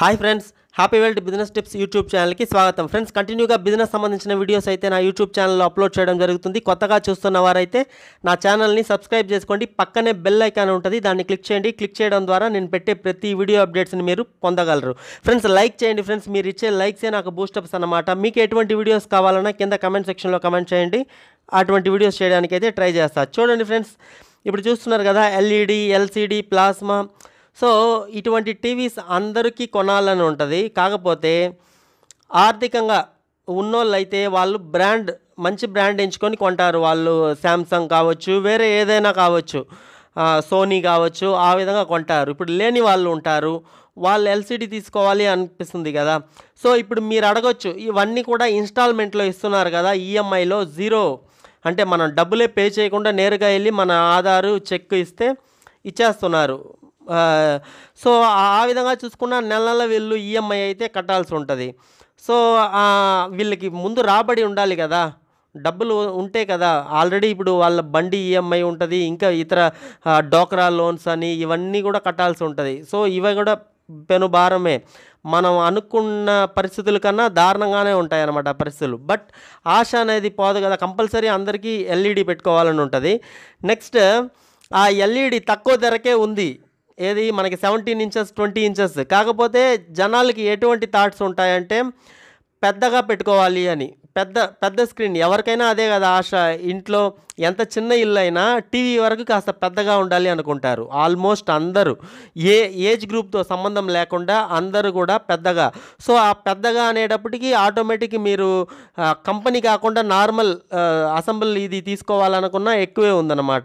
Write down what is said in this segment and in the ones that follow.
hi friends happy వెల్డ్ business tips YouTube ఛానల్కి స్వాగతం ఫ్రెండ్స్ కంటిన్యూగా బిజినెస్ సంబంధించిన వీడియోస్ అయితే నా యూట్యూబ్ ఛానల్లో అప్లోడ్ చేయడం జరుగుతుంది కొత్తగా చూస్తున్న వారైతే నా ఛానల్ని సబ్స్క్రైబ్ చేసుకోండి పక్కనే బెల్ ఐకాన్ ఉంటుంది దాన్ని క్లిక్ చేయండి క్లిక్ చేయడం ద్వారా నేను పెట్టే ప్రతి వీడియో అప్డేట్స్ని మీరు పొందగలరు ఫ్రెండ్స్ లైక్ చేయండి ఫ్రెండ్స్ మీరు ఇచ్చే లైక్సే నాకు బూస్టప్స్ అనమాట మీకు ఎటువంటి వీడియోస్ కావాలన్నా కింద కమెంట్ సెక్షన్లో కమెంట్ చేయండి అటువంటి వీడియోస్ చేయడానికైతే ట్రై చేస్తాను చూడండి ఫ్రెండ్స్ ఇప్పుడు చూస్తున్నారు కదా ఎల్ఈడి ఎల్సిడి ప్లాస్మా సో ఇటువంటి టీవీస్ అందరికీ కొనాలని ఉంటుంది కాకపోతే ఆర్థికంగా ఉన్నోళ్ళైతే వాళ్ళు బ్రాండ్ మంచి బ్రాండ్ ఎంచుకొని కొంటారు వాళ్ళు శాంసంగ్ కావచ్చు వేరే ఏదైనా కావచ్చు సోనీ కావచ్చు ఆ విధంగా కొంటారు ఇప్పుడు లేని వాళ్ళు ఉంటారు వాళ్ళు ఎల్సిడి తీసుకోవాలి అనిపిస్తుంది కదా సో ఇప్పుడు మీరు అడగొచ్చు ఇవన్నీ కూడా ఇన్స్టాల్మెంట్లో ఇస్తున్నారు కదా ఈఎంఐలో జీరో అంటే మనం డబ్బులే పే చేయకుండా నేరుగా వెళ్ళి మన ఆధారు చెక్ ఇస్తే ఇచ్చేస్తున్నారు సో ఆ విధంగా చూసుకున్న నెల నెల వీళ్ళు ఈఎంఐ e అయితే కట్టాల్సి ఉంటుంది సో వీళ్ళకి ముందు రాబడి ఉండాలి కదా డబ్బులు ఉంటే కదా ఆల్రెడీ ఇప్పుడు వాళ్ళ బండి ఈఎంఐ e ఉంటుంది ఇంకా ఇతర డోక్రా లోన్స్ అని ఇవన్నీ కూడా కట్టాల్సి ఉంటుంది సో ఇవి కూడా పెను భారమే మనం అనుకున్న పరిస్థితుల కన్నా దారుణంగానే ఉంటాయన్నమాట పరిస్థితులు బట్ ఆశ అనేది పోదు కదా కంపల్సరీ అందరికీ ఎల్ఈడి పెట్టుకోవాలని ఉంటుంది నెక్స్ట్ ఆ ఎల్ఈడి తక్కువ ధరకే ఉంది ఏది మనకి సెవెంటీన్ ఇంచెస్ ట్వంటీ ఇంచెస్ కాకపోతే జనాలకి ఎటువంటి థాట్స్ ఉంటాయంటే పెద్దగా పెట్టుకోవాలి అని పెద్ద పెద్ద స్క్రీన్ ఎవరికైనా అదే కదా ఆశ ఇంట్లో ఎంత చిన్న ఇల్లు అయినా టీవీ వరకు కాస్త పెద్దగా ఉండాలి అనుకుంటారు ఆల్మోస్ట్ అందరూ ఏ ఏజ్ గ్రూప్తో సంబంధం లేకుండా అందరూ కూడా పెద్దగా సో ఆ పెద్దగా అనేటప్పటికీ ఆటోమేటిక్ మీరు కంపెనీ కాకుండా నార్మల్ అసెంబ్లీ ఇది తీసుకోవాలనుకున్నా ఎక్కువే ఉందన్నమాట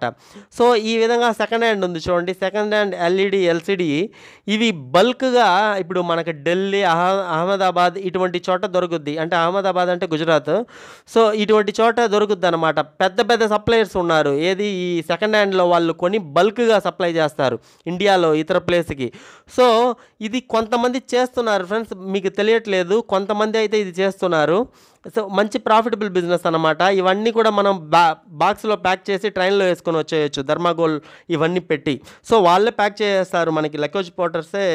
సో ఈ విధంగా సెకండ్ హ్యాండ్ ఉంది చూడండి సెకండ్ హ్యాండ్ ఎల్ఈడి ఎల్సిడి ఇవి బల్క్గా ఇప్పుడు మనకి ఢిల్లీ అహ్మదాబాద్ ఇటువంటి చోట దొరుకుద్ది అంటే అహ్మదాబాద్ అంటే గుజరాత్ సో ఇటువంటి చోట దొరుకుద్ది అనమాట పెద్ద పెద్ద సప్లయర్స్ ఉన్నారు ఏది ఈ సెకండ్ హ్యాండ్లో వాళ్ళు కొని బల్క్గా సప్లై చేస్తారు ఇండియాలో ఇతర ప్లేస్కి సో ఇది కొంతమంది చేస్తున్నారు ఫ్రెండ్స్ మీకు తెలియట్లేదు కొంతమంది అయితే ఇది చేస్తున్నారు సో మంచి ప్రాఫిటబుల్ బిజినెస్ అనమాట ఇవన్నీ కూడా మనం బా బాక్స్లో ప్యాక్ చేసి ట్రైన్లో వేసుకొని వచ్చేయచ్చు ధర్మాగోల్ ఇవన్నీ పెట్టి సో వాళ్ళే ప్యాక్ చేస్తారు మనకి లెక్కోజ్ పోటర్సే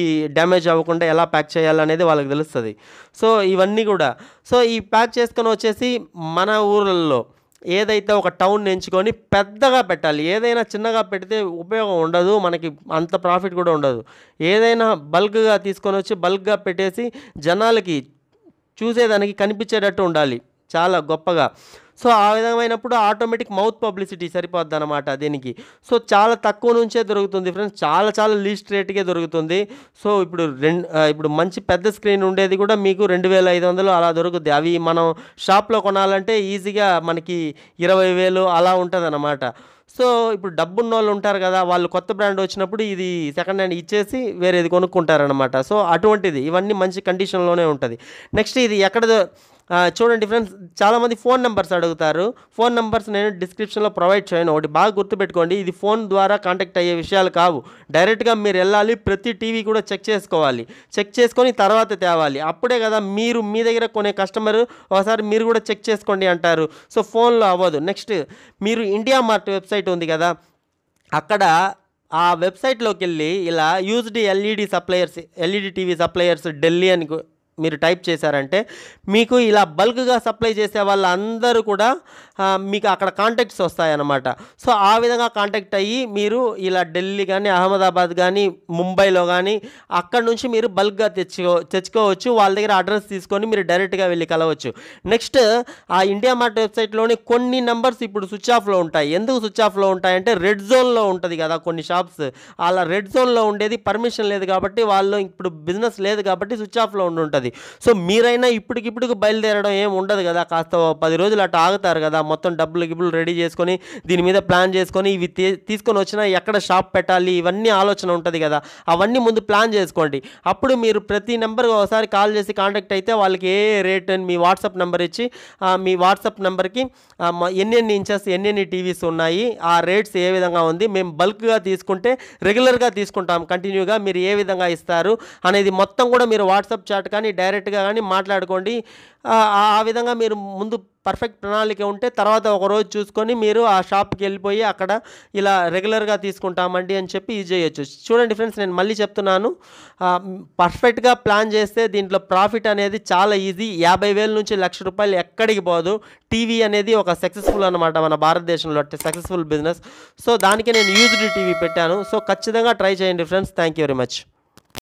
ఈ డ్యామేజ్ అవ్వకుండా ఎలా ప్యాక్ చేయాలనేది వాళ్ళకి తెలుస్తుంది సో ఇవన్నీ కూడా సో ఈ ప్యాక్ చేసుకొని వచ్చేసి మన ఊళ్ళల్లో ఏదైతే ఒక టౌన్ ఎంచుకొని పెద్దగా పెట్టాలి ఏదైనా చిన్నగా పెడితే ఉపయోగం ఉండదు మనకి అంత ప్రాఫిట్ కూడా ఉండదు ఏదైనా బల్క్గా తీసుకొని వచ్చి బల్క్గా పెట్టేసి జనాలకి చూసేదానికి కనిపించేటట్టు ఉండాలి చాలా గొప్పగా సో ఆ విధమైనప్పుడు ఆటోమేటిక్ మౌత్ పబ్లిసిటీ సరిపోద్ది అనమాట దీనికి సో చాలా తక్కువ నుంచే దొరుకుతుంది ఫ్రెండ్స్ చాలా చాలా లీస్ట్ రేట్కే దొరుకుతుంది సో ఇప్పుడు రెండు ఇప్పుడు మంచి పెద్ద స్క్రీన్ ఉండేది కూడా మీకు రెండు వేల ఐదు వందలు అలా దొరుకుతుంది అవి మనం షాప్లో కొనాలంటే ఈజీగా మనకి ఇరవై వేలు అలా ఉంటుంది అనమాట సో ఇప్పుడు డబ్బున్న వాళ్ళు ఉంటారు కదా వాళ్ళు కొత్త బ్రాండ్ వచ్చినప్పుడు ఇది సెకండ్ హ్యాండ్ ఇచ్చేసి వేరేది కొనుక్కుంటారనమాట సో అటువంటిది ఇవన్నీ మంచి కండిషన్లోనే ఉంటుంది నెక్స్ట్ ఇది ఎక్కడ చూడండి ఫ్రెండ్స్ చాలామంది ఫోన్ నెంబర్స్ అడుగుతారు అడుగుతారు ఫోన్ నెంబర్స్ నేను డిస్క్రిప్షన్లో ప్రొవైడ్ చేయను ఒకటి బాగా గుర్తుపెట్టుకోండి ఇది ఫోన్ ద్వారా కాంటాక్ట్ అయ్యే విషయాలు కావు డైరెక్ట్గా మీరు వెళ్ళాలి ప్రతి టీవీ కూడా చెక్ చేసుకోవాలి చెక్ చేసుకొని తర్వాత తేవాలి అప్పుడే కదా మీరు మీ దగ్గర కొనే కస్టమర్ ఒకసారి మీరు కూడా చెక్ చేసుకోండి అంటారు సో ఫోన్లో అవ్వదు నెక్స్ట్ మీరు ఇండియా మార్ట్ వెబ్సైట్ ఉంది కదా అక్కడ ఆ వెబ్సైట్లోకి వెళ్ళి ఇలా used LED suppliers LED TV suppliers Delhi అని మీరు టైప్ చేశారంటే మీకు ఇలా బల్క్గా సప్లై చేసే వాళ్ళందరూ కూడా మీకు అక్కడ కాంటాక్ట్స్ వస్తాయన్నమాట సో ఆ విధంగా కాంటాక్ట్ అయ్యి మీరు ఇలా ఢిల్లీ కానీ అహ్మదాబాద్ కానీ ముంబైలో కానీ అక్కడ నుంచి మీరు బల్క్గా తెచ్చుకో తెచ్చుకోవచ్చు వాళ్ళ దగ్గర అడ్రస్ తీసుకొని మీరు డైరెక్ట్గా వెళ్ళి కలవచ్చు నెక్స్ట్ ఆ ఇండియా మార్ట్ వెబ్సైట్లోని కొన్ని నెంబర్స్ ఇప్పుడు స్విచ్ ఆఫ్లో ఉంటాయి ఎందుకు స్విచ్ ఆఫ్లో ఉంటాయంటే రెడ్ జోన్లో ఉంటుంది కదా కొన్ని షాప్స్ అలా రెడ్ జోన్లో ఉండేది పర్మిషన్ లేదు కాబట్టి వాళ్ళు ఇప్పుడు బిజినెస్ లేదు కాబట్టి స్విచ్ ఆఫ్లో ఉండి ఉంటుంది ఉంటుంది సో మీరైనా ఇప్పటికిప్పుడు బయలుదేరడం ఏం ఉండదు కదా కాస్త పది రోజులు అటు ఆగుతారు కదా మొత్తం డబ్బులు గిబ్బులు రెడీ చేసుకొని దీని మీద ప్లాన్ చేసుకొని ఇవి తీసుకొని వచ్చినా ఎక్కడ షాప్ పెట్టాలి ఇవన్నీ ఆలోచన ఉంటుంది కదా అవన్నీ ముందు ప్లాన్ చేసుకోండి అప్పుడు మీరు ప్రతి నెంబర్కి ఒకసారి కాల్ చేసి కాంటాక్ట్ అయితే వాళ్ళకి ఏ రేట్ అని మీ వాట్సాప్ నెంబర్ ఇచ్చి మీ వాట్సాప్ నెంబర్కి ఎన్నెన్ని ఇంచెస్ ఎన్నెన్ని టీవీస్ ఉన్నాయి ఆ రేట్స్ ఏ విధంగా ఉంది మేము బల్క్గా తీసుకుంటే రెగ్యులర్గా తీసుకుంటాం కంటిన్యూగా మీరు ఏ విధంగా ఇస్తారు అనేది మొత్తం కూడా మీరు వాట్సాప్ చాట్ కానీ డైరెక్ట్గా కానీ మాట్లాడుకోండి ఆ విధంగా మీరు ముందు పర్ఫెక్ట్ ప్రణాళిక ఉంటే తర్వాత ఒక రోజు చూసుకొని మీరు ఆ షాప్కి వెళ్ళిపోయి అక్కడ ఇలా రెగ్యులర్గా తీసుకుంటామండి అని చెప్పి ఇది చేయొచ్చు చూడండి ఫ్రెండ్స్ నేను మళ్ళీ చెప్తున్నాను పర్ఫెక్ట్గా ప్లాన్ చేస్తే దీంట్లో ప్రాఫిట్ అనేది చాలా ఈజీ యాభై వేల నుంచి లక్ష రూపాయలు ఎక్కడికి పోదు టీవీ అనేది ఒక సక్సెస్ఫుల్ అనమాట మన భారతదేశంలో సక్సెస్ఫుల్ బిజినెస్ సో దానికి నేను యూజ్డ్ టీవీ పెట్టాను సో ఖచ్చితంగా ట్రై చేయండి friends thank you very much